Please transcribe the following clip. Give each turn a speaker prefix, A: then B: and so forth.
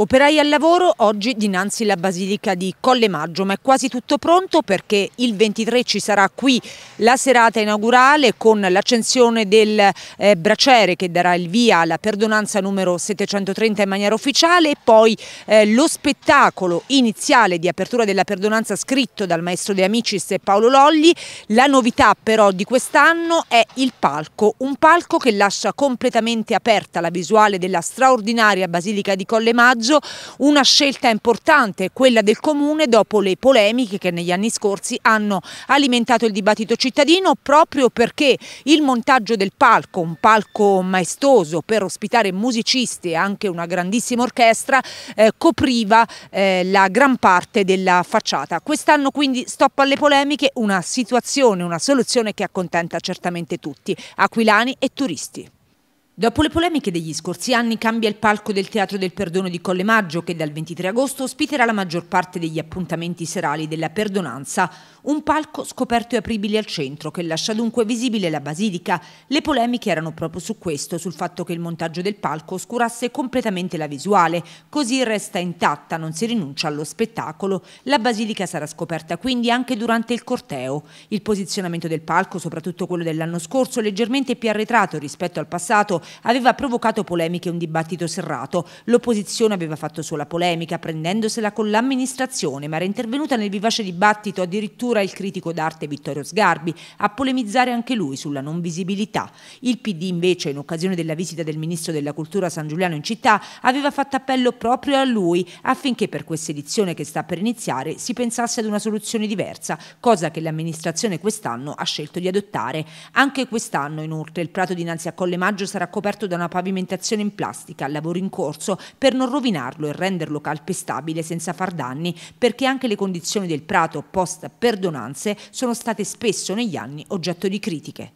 A: Operai al lavoro oggi dinanzi alla Basilica di Colle Maggio, ma è quasi tutto pronto perché il 23 ci sarà qui la serata inaugurale con l'accensione del eh, braciere che darà il via alla perdonanza numero 730 in maniera ufficiale e poi eh, lo spettacolo iniziale di apertura della perdonanza scritto dal maestro De Amicis Paolo Lolli. La novità però di quest'anno è il palco, un palco che lascia completamente aperta la visuale della straordinaria Basilica di Colle Maggio maggio, una scelta importante, quella del Comune, dopo le polemiche che negli anni scorsi hanno alimentato il dibattito cittadino, proprio perché il montaggio del palco, un palco maestoso per ospitare musicisti e anche una grandissima orchestra, eh, copriva eh, la gran parte della facciata. Quest'anno quindi stop alle polemiche, una situazione, una soluzione che accontenta certamente tutti, aquilani e turisti. Dopo le polemiche degli scorsi anni cambia il palco del Teatro del Perdono di Colle Maggio che dal 23 agosto ospiterà la maggior parte degli appuntamenti serali della Perdonanza, un palco scoperto e apribile al centro che lascia dunque visibile la basilica. Le polemiche erano proprio su questo, sul fatto che il montaggio del palco oscurasse completamente la visuale, così resta intatta, non si rinuncia allo spettacolo. La basilica sarà scoperta quindi anche durante il corteo. Il posizionamento del palco, soprattutto quello dell'anno scorso, leggermente più arretrato rispetto al passato, aveva provocato polemiche e un dibattito serrato. L'opposizione aveva fatto sola polemica, prendendosela con l'amministrazione, ma era intervenuta nel vivace dibattito addirittura il critico d'arte Vittorio Sgarbi, a polemizzare anche lui sulla non visibilità. Il PD invece, in occasione della visita del ministro della Cultura San Giuliano in città, aveva fatto appello proprio a lui affinché per questa edizione che sta per iniziare si pensasse ad una soluzione diversa, cosa che l'amministrazione quest'anno ha scelto di adottare. Anche quest'anno, inoltre, il prato dinanzi a Colle Maggio sarà coperto da una pavimentazione in plastica, lavoro in corso, per non rovinarlo e renderlo calpestabile senza far danni, perché anche le condizioni del prato post perdonanze sono state spesso negli anni oggetto di critiche.